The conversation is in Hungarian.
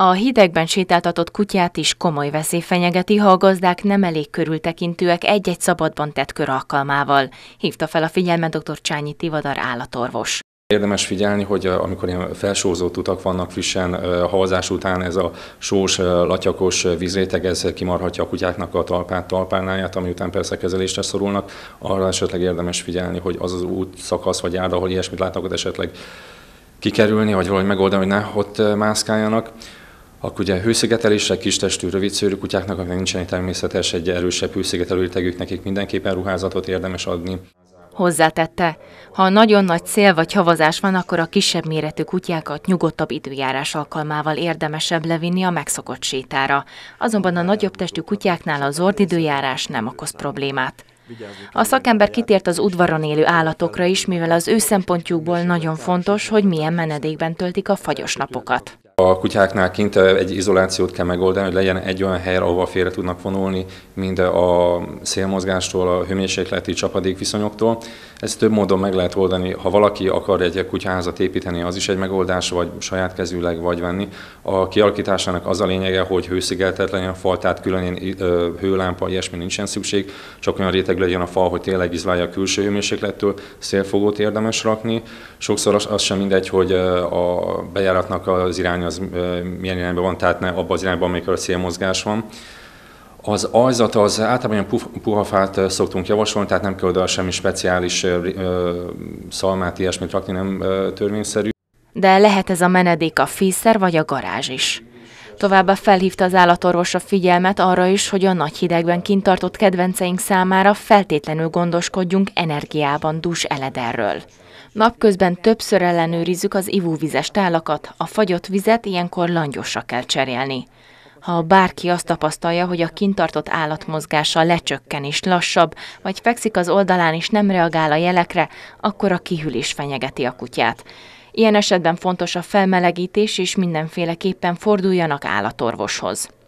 A hidegben sétáltatott kutyát is komoly veszély fenyegeti, ha a gazdák nem elég körültekintőek egy-egy szabadban tett kör alkalmával, hívta fel a figyelmet dr. Csányi Tivadar állatorvos. Érdemes figyelni, hogy eh, amikor ilyen felsózott utak vannak frissen, eh, havazás után ez a sós, eh, latyakos vízréteg, ez kimarhatja a kutyáknak a talpát, talpánáját, ami után persze kezelésre szorulnak. Arra esetleg érdemes figyelni, hogy az az út szakasz vagy járda, ahol ilyesmit látnak, ott esetleg kikerülni, vagy valahogy megoldani, hogy ne ott mászkáljanak akkor ugye hőszigetelésre kis testű, rövidszőrű kutyáknak, akiknek nincsenek természetes, egy erősebb hőszigetelő rétegük, nekik mindenképpen ruházatot érdemes adni. Hozzátette, ha nagyon nagy szél vagy havazás van, akkor a kisebb méretű kutyákat nyugodtabb időjárás alkalmával érdemesebb levinni a megszokott sétára. Azonban a nagyobb testű kutyáknál az zord időjárás nem okoz problémát. A szakember kitért az udvaron élő állatokra is, mivel az ő szempontjukból nagyon fontos, hogy milyen menedékben töltik a fagyos napokat. A kutyáknál kint egy izolációt kell megoldani, hogy legyen egy olyan hely, ahova félre tudnak vonulni, mind a szélmozgástól, a hőmérsékleti csapadék viszonyoktól. Ezt több módon meg lehet oldani. Ha valaki akar egy kutyaházat építeni, az is egy megoldás, vagy saját kezűleg vagy venni. A kialakításának az a lényege, hogy hőszigetelt legyen a fal, tehát külön hőlámpa, ilyesmi nincsen szükség, csak olyan réteg legyen a fal, hogy tényleg izolálja a külső hőmérséklettől, szélfogót érdemes rakni. Sokszor az, az sem mindegy, hogy a bejáratnak az irány az milyen irányban van, tehát ne abban az irányban, amikor a célmozgás van. Az ajzat az általában olyan puha fát szoktunk javasolni, tehát nem kell oda semmi speciális szalmát, ilyesmit rakni, nem törvényszerű. De lehet ez a menedék a fűszer vagy a garázs is. Továbbá felhívta az állatorvos a figyelmet arra is, hogy a nagy hidegben kintartott kedvenceink számára feltétlenül gondoskodjunk energiában dús eledelről. Napközben többször ellenőrizzük az ivóvizes tálakat, a fagyott vizet ilyenkor langyosra kell cserélni. Ha bárki azt tapasztalja, hogy a kintartott állat mozgása lecsökken és lassabb, vagy fekszik az oldalán és nem reagál a jelekre, akkor a kihűlés fenyegeti a kutyát. Ilyen esetben fontos a felmelegítés, és mindenféleképpen forduljanak állatorvoshoz.